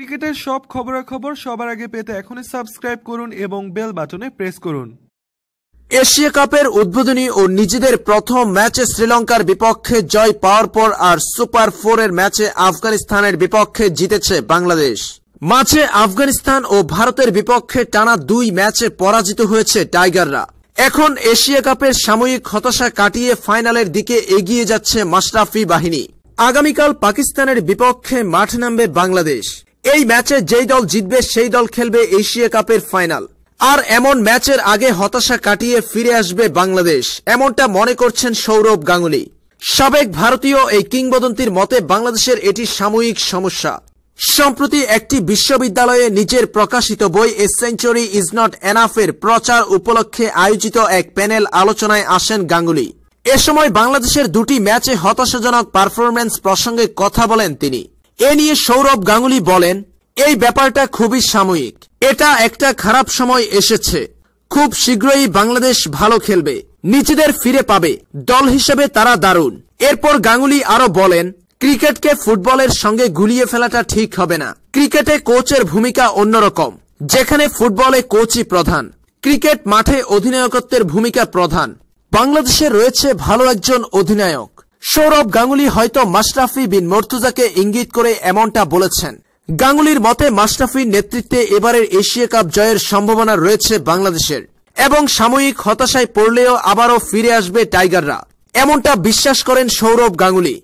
ক্রিকেটের সব খবরাখবর সবার আগে পেতে এখনই সাবস্ক্রাইব করুন এবং বেল বাটনে প্রেস করুন এশিয়া কাপের উদ্বোধনী ও নিজেদের প্রথম ম্যাচে শ্রীলঙ্কার বিপক্ষে জয় পাওয়ার পর আর সুপার ফোরের ম্যাচে আফগানিস্তানের বিপক্ষে জিতেছে বাংলাদেশ মাঝে আফগানিস্তান ও ভারতের বিপক্ষে টানা দুই ম্যাচে পরাজিত হয়েছে টাইগাররা এখন এশিয়া কাপের সাময়িক হতাশা কাটিয়ে ফাইনালের দিকে এগিয়ে যাচ্ছে মাশরাফি বাহিনী আগামীকাল পাকিস্তানের বিপক্ষে মাঠ নামবে বাংলাদেশ এই ম্যাচে যেই দল জিতবে সেই দল খেলবে এশিয়া কাপের ফাইনাল আর এমন ম্যাচের আগে হতাশা কাটিয়ে ফিরে আসবে বাংলাদেশ এমনটা মনে করছেন সৌরভ গাঙ্গুলি সাবেক ভারতীয় এই কিংবদন্তির মতে বাংলাদেশের এটি সাময়িক সমস্যা সম্প্রতি একটি বিশ্ববিদ্যালয়ে নিজের প্রকাশিত বই এ সেঞ্চুরি ইজ নট এনাফের প্রচার উপলক্ষে আয়োজিত এক প্যানেল আলোচনায় আসেন গাঙ্গুলি এ সময় বাংলাদেশের দুটি ম্যাচে হতাশাজনক পারফরম্যান্স প্রসঙ্গে কথা বলেন তিনি এ নিয়ে সৌরভ গাঙ্গুলি বলেন এই ব্যাপারটা খুবই সাময়িক এটা একটা খারাপ সময় এসেছে খুব শীঘ্রই বাংলাদেশ ভালো খেলবে নিজেদের ফিরে পাবে দল হিসেবে তারা দারুণ এরপর গাঙ্গুলি আরো বলেন ক্রিকেটকে ফুটবলের সঙ্গে গুলিয়ে ফেলাটা ঠিক হবে না ক্রিকেটে কোচের ভূমিকা অন্যরকম যেখানে ফুটবলে কোচই প্রধান ক্রিকেট মাঠে অধিনায়কত্বের ভূমিকা প্রধান বাংলাদেশে রয়েছে ভালো একজন অধিনায়ক সৌরভ গাঙ্গুলি হয়তো মাশরাফি বিন মর্তুজাকে ইঙ্গিত করে এমনটা বলেছেন গাঙ্গুলির মতে মাশরাফির নেতৃত্বে এবারের এশিয়া কাপ জয়ের সম্ভাবনা রয়েছে বাংলাদেশের এবং সাময়িক হতাশায় পড়লেও আবারও ফিরে আসবে টাইগাররা এমনটা বিশ্বাস করেন সৌরভ গাঙ্গুলি